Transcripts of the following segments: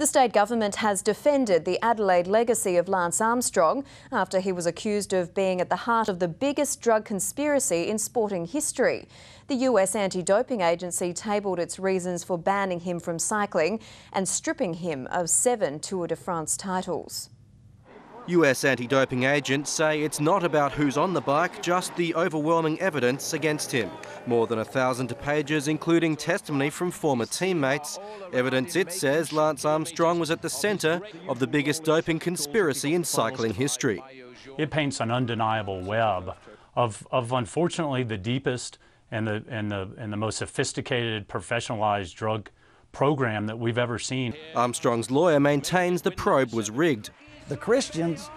The state government has defended the Adelaide legacy of Lance Armstrong after he was accused of being at the heart of the biggest drug conspiracy in sporting history. The US anti doping agency tabled its reasons for banning him from cycling and stripping him of seven Tour de France titles. US anti doping agents say it's not about who's on the bike, just the overwhelming evidence against him. More than a thousand pages, including testimony from former teammates. Evidence it says Lance Armstrong was at the centre of the biggest doping conspiracy in cycling history. It paints an undeniable web of, of unfortunately the deepest and the, and the, and the most sophisticated professionalized drug program that we've ever seen. Armstrong's lawyer maintains the probe was rigged. The Christians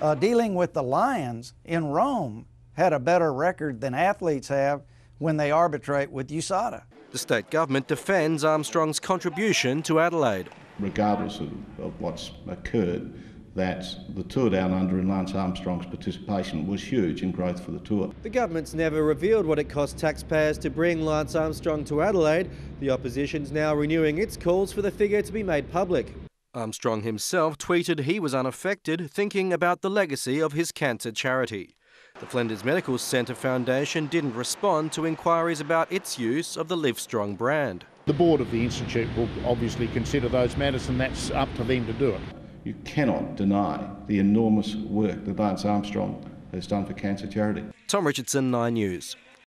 uh, dealing with the lions in Rome had a better record than athletes have when they arbitrate with USADA. The state government defends Armstrong's contribution to Adelaide. Regardless of, of what's occurred, that the Tour Down Under in Lance Armstrong's participation was huge in growth for the Tour. The government's never revealed what it cost taxpayers to bring Lance Armstrong to Adelaide. The opposition's now renewing its calls for the figure to be made public. Armstrong himself tweeted he was unaffected, thinking about the legacy of his cancer charity. The Flinders Medical Centre Foundation didn't respond to inquiries about its use of the Livestrong brand. The board of the Institute will obviously consider those matters and that's up to them to do it. You cannot deny the enormous work that Lance Armstrong has done for cancer charity. Tom Richardson, 9 News.